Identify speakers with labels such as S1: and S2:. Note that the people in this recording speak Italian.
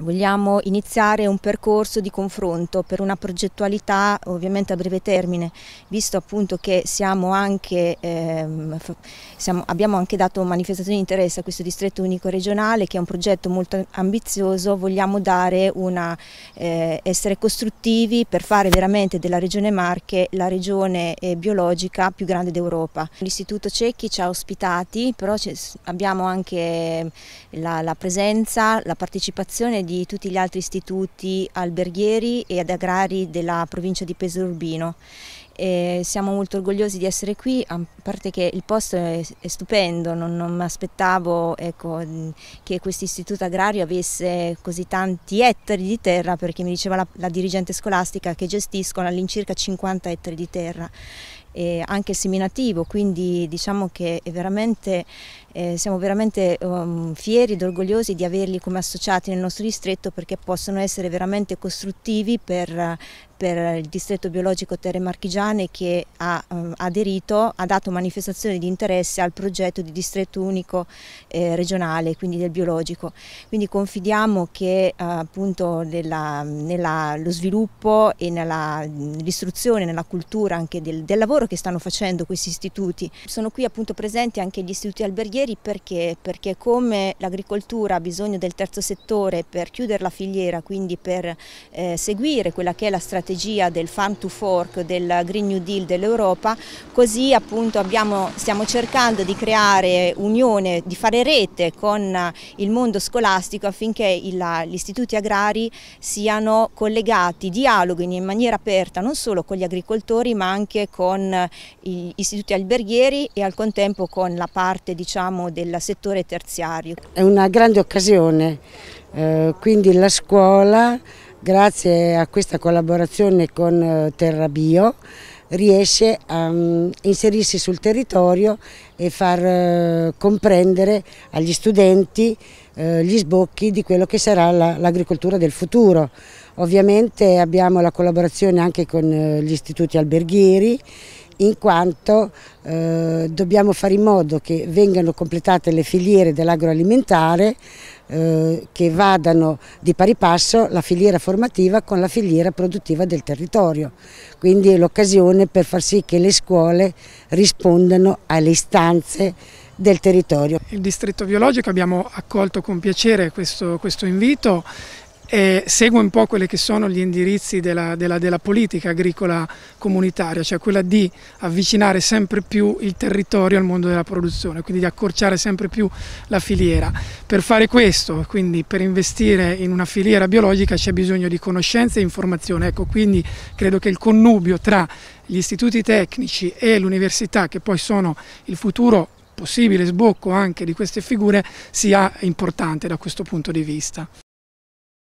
S1: Vogliamo iniziare un percorso di confronto per una progettualità ovviamente a breve termine, visto appunto che siamo anche, ehm, siamo, abbiamo anche dato manifestazione di interesse a questo distretto unico regionale che è un progetto molto ambizioso, vogliamo una, eh, essere costruttivi per fare veramente della regione Marche la regione eh, biologica più grande d'Europa. L'Istituto Cecchi ci ha ospitati, però abbiamo anche la, la presenza, la partecipazione di tutti gli altri istituti alberghieri ed agrari della provincia di Pesorurbino e siamo molto orgogliosi di essere qui, a parte che il posto è, è stupendo, non, non mi aspettavo ecco, che questo istituto agrario avesse così tanti ettari di terra, perché mi diceva la, la dirigente scolastica che gestiscono all'incirca 50 ettari di terra anche seminativo, quindi diciamo che veramente, eh, siamo veramente um, fieri ed orgogliosi di averli come associati nel nostro distretto perché possono essere veramente costruttivi per per il distretto biologico Terre Marchigiane che ha um, aderito, ha dato manifestazione di interesse al progetto di distretto unico eh, regionale, quindi del biologico. Quindi confidiamo che eh, appunto nella, nella, lo sviluppo e nell'istruzione, nella, nella cultura anche del, del, lavoro che stanno facendo questi istituti. Sono qui appunto presenti anche gli istituti alberghieri perché, perché come l'agricoltura ha bisogno del terzo settore per chiudere la filiera, quindi per eh, seguire quella che è la strategia strategia del farm to fork, del Green New Deal dell'Europa, così appunto abbiamo, stiamo cercando di creare unione, di fare rete con il mondo scolastico affinché il, gli istituti agrari siano collegati, dialoghino in maniera aperta non solo con gli agricoltori ma anche con gli istituti alberghieri e al contempo con la parte diciamo, del settore terziario.
S2: È una grande occasione, eh, quindi la scuola grazie a questa collaborazione con eh, Terra Bio riesce a mm, inserirsi sul territorio e far eh, comprendere agli studenti eh, gli sbocchi di quello che sarà l'agricoltura del futuro. Ovviamente abbiamo la collaborazione anche con gli istituti alberghieri in quanto eh, dobbiamo fare in modo che vengano completate le filiere dell'agroalimentare eh, che vadano di pari passo la filiera formativa con la filiera produttiva del territorio. Quindi è l'occasione per far sì che le scuole rispondano alle
S3: istanze del territorio. Il distretto biologico abbiamo accolto con piacere questo, questo invito eh, segue un po' quelli che sono gli indirizzi della, della, della politica agricola comunitaria, cioè quella di avvicinare sempre più il territorio al mondo della produzione, quindi di accorciare sempre più la filiera. Per fare questo, quindi per investire in una filiera biologica c'è bisogno di conoscenza e informazione, ecco quindi credo che il connubio tra gli istituti tecnici e l'università che poi sono il futuro possibile sbocco anche di queste figure sia importante da questo punto di vista.